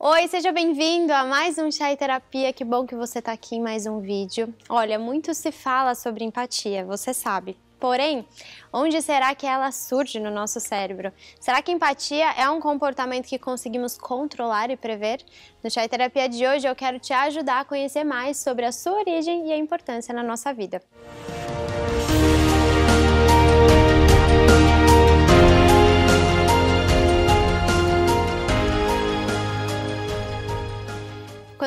Oi, seja bem-vindo a mais um Chá e Terapia. Que bom que você está aqui em mais um vídeo. Olha, muito se fala sobre empatia, você sabe. Porém, onde será que ela surge no nosso cérebro? Será que empatia é um comportamento que conseguimos controlar e prever? No Chá e Terapia de hoje eu quero te ajudar a conhecer mais sobre a sua origem e a importância na nossa vida. Música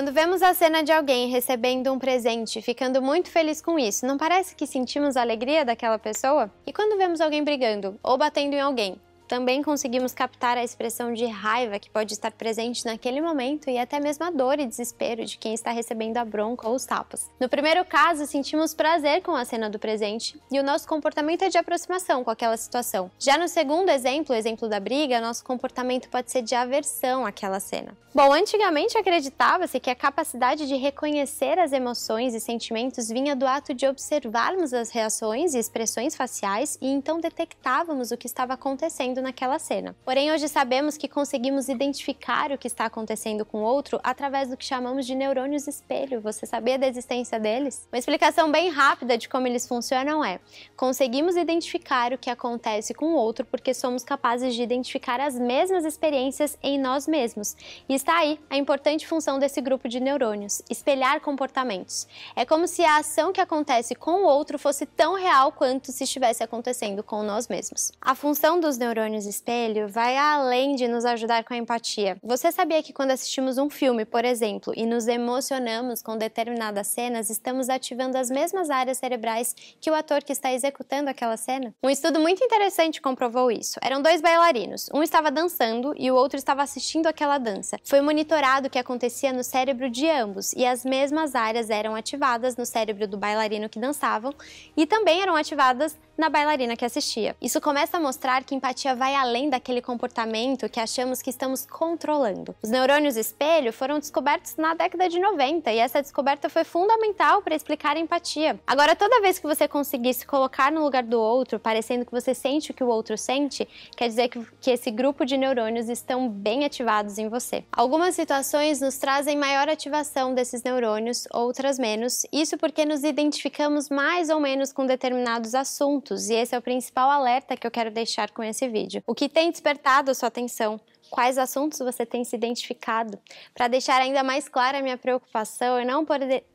Quando vemos a cena de alguém recebendo um presente e ficando muito feliz com isso, não parece que sentimos a alegria daquela pessoa? E quando vemos alguém brigando ou batendo em alguém, também conseguimos captar a expressão de raiva que pode estar presente naquele momento e até mesmo a dor e desespero de quem está recebendo a bronca ou os tapas. No primeiro caso, sentimos prazer com a cena do presente e o nosso comportamento é de aproximação com aquela situação. Já no segundo exemplo, o exemplo da briga, nosso comportamento pode ser de aversão àquela cena. Bom, antigamente acreditava-se que a capacidade de reconhecer as emoções e sentimentos vinha do ato de observarmos as reações e expressões faciais e então detectávamos o que estava acontecendo acontecendo naquela cena. Porém, hoje sabemos que conseguimos identificar o que está acontecendo com o outro através do que chamamos de neurônios espelho. Você sabia da existência deles? Uma explicação bem rápida de como eles funcionam é: conseguimos identificar o que acontece com o outro porque somos capazes de identificar as mesmas experiências em nós mesmos. E está aí a importante função desse grupo de neurônios: espelhar comportamentos. É como se a ação que acontece com o outro fosse tão real quanto se estivesse acontecendo com nós mesmos. A função dos neurônios neurônios espelho vai além de nos ajudar com a empatia. Você sabia que quando assistimos um filme, por exemplo, e nos emocionamos com determinadas cenas, estamos ativando as mesmas áreas cerebrais que o ator que está executando aquela cena? Um estudo muito interessante comprovou isso. Eram dois bailarinos. Um estava dançando e o outro estava assistindo aquela dança. Foi monitorado o que acontecia no cérebro de ambos e as mesmas áreas eram ativadas no cérebro do bailarino que dançavam e também eram ativadas na bailarina que assistia. Isso começa a mostrar que empatia vai além daquele comportamento que achamos que estamos controlando. Os neurônios espelho foram descobertos na década de 90 e essa descoberta foi fundamental para explicar a empatia. Agora, toda vez que você conseguir se colocar no lugar do outro, parecendo que você sente o que o outro sente, quer dizer que, que esse grupo de neurônios estão bem ativados em você. Algumas situações nos trazem maior ativação desses neurônios, outras menos, isso porque nos identificamos mais ou menos com determinados assuntos e esse é o principal alerta que eu quero deixar com esse vídeo. O que tem despertado a sua atenção? quais assuntos você tem se identificado. Para deixar ainda mais clara a minha preocupação, eu não,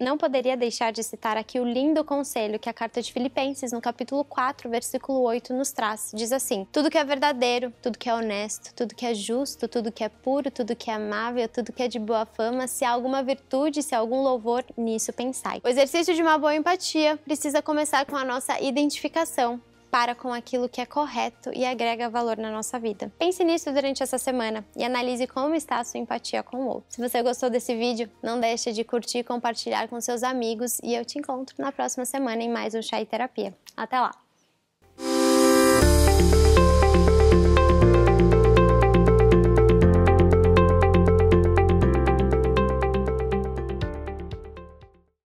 não poderia deixar de citar aqui o lindo conselho que a carta de Filipenses, no capítulo 4, versículo 8, nos traz. Diz assim: Tudo que é verdadeiro, tudo que é honesto, tudo que é justo, tudo que é puro, tudo que é amável, tudo que é de boa fama, se há alguma virtude, se há algum louvor, nisso pensai. O exercício de uma boa empatia precisa começar com a nossa identificação para com aquilo que é correto e agrega valor na nossa vida. Pense nisso durante essa semana e analise como está a sua empatia com o outro. Se você gostou desse vídeo, não deixe de curtir e compartilhar com seus amigos e eu te encontro na próxima semana em mais um Chá e Terapia. Até lá!